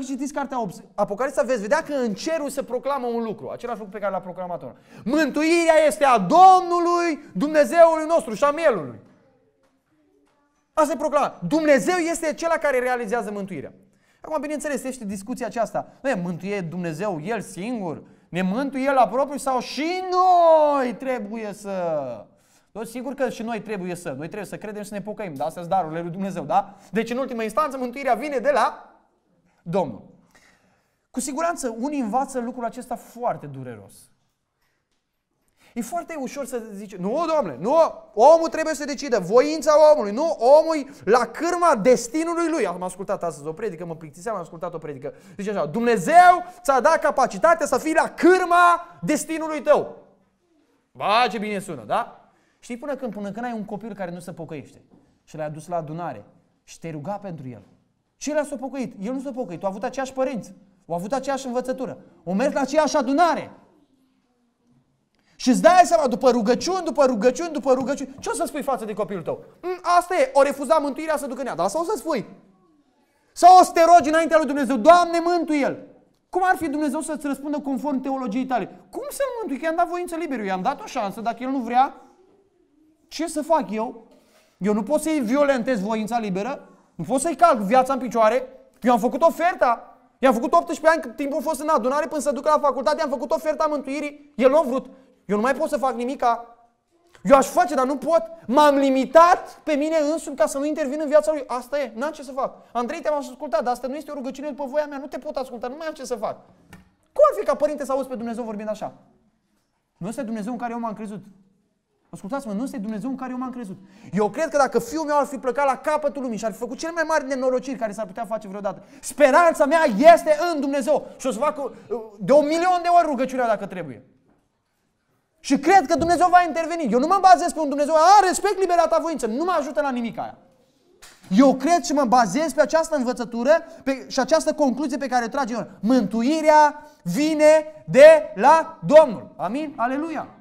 Dacă citiți cartea Apocalipsa, veți vedea că în cerul se proclamă un lucru, același lucru pe care l-a proclamat ora. Mântuirea este a Domnului, Dumnezeului nostru și a Mielului. Asta se proclamă. Dumnezeu este cel care realizează mântuirea. Acum, bineînțeles, este discuția aceasta. Măi, mântuie Dumnezeu El singur? Ne mântuie El la propriu sau și noi trebuie să... Eu deci, sigur că și noi trebuie să. Noi trebuie să credem și să ne pocăim, da? Astea sunt darurile lui Dumnezeu, da? Deci, în ultima instanță, mântuirea vine de la Domnul. Cu siguranță, unii învață lucrul acesta foarte dureros. E foarte ușor să zici, nu, domnule, nu, omul trebuie să decidă, voința omului, nu, omul la cârma destinului lui. Am ascultat astăzi o predică, mă plictiseam, am ascultat o predică. Zice așa, Dumnezeu ți-a dat capacitatea să fii la cârma destinului tău. Ba, ce bine sună, da? Știi până când? Până când ai un copil care nu se pocăiește și l-ai adus la adunare și te ruga pentru el. Și el s-a pocăit. El nu s-a pocăit. A avut aceiași părinți. Au avut aceeași învățătură. Au mers la aceeași adunare. Și îți dai seama, după rugăciuni, după rugăciuni, după rugăciuni, ce o să spui față de copilul tău? Mm, asta e, o refuza mântuirea să ducă în ea, dar sau o să spui? Sau o să te rogi înaintea lui Dumnezeu, Doamne, mântuie el. Cum ar fi Dumnezeu să-ți răspundă conform teologiei tale? Cum să-l mântui? Că i-am dat voință liberă, i-am dat o șansă, dacă el nu vrea, ce să fac eu? Eu nu pot să-i violentez voința liberă, nu pot să-i calc viața în picioare. Eu am făcut oferta. I-am făcut 18 ani cât timpul a fost în adunare până să ducă la facultate. I-am făcut oferta mântuirii. El nu a vrut. Eu nu mai pot să fac nimica. Eu aș face, dar nu pot. M-am limitat pe mine însumi ca să nu intervin în viața lui. Asta e, n-am ce să fac. Andrei, te-am ascultat, dar asta nu este o rugăciune după voia mea. Nu te pot asculta, nu mai am ce să fac. Cum ar fi ca părinte să auzi pe Dumnezeu vorbind așa? Nu este Dumnezeu în care eu m-am crezut. Ascultați-mă, nu este Dumnezeu în care eu m-am crezut. Eu cred că dacă fiul meu ar fi plecat la capătul lumii și ar fi făcut cel mai mari nenorociri care s-ar putea face vreodată, speranța mea este în Dumnezeu și o să fac uh, de un milion de ori rugăciunea dacă trebuie. Și cred că Dumnezeu va interveni. Eu nu mă bazez pe un Dumnezeu, a, respect libera ta voință, nu mă ajută la nimic aia. Eu cred și mă bazez pe această învățătură pe, și această concluzie pe care o trage eu. Mântuirea vine de la Domnul. Amin? Aleluia!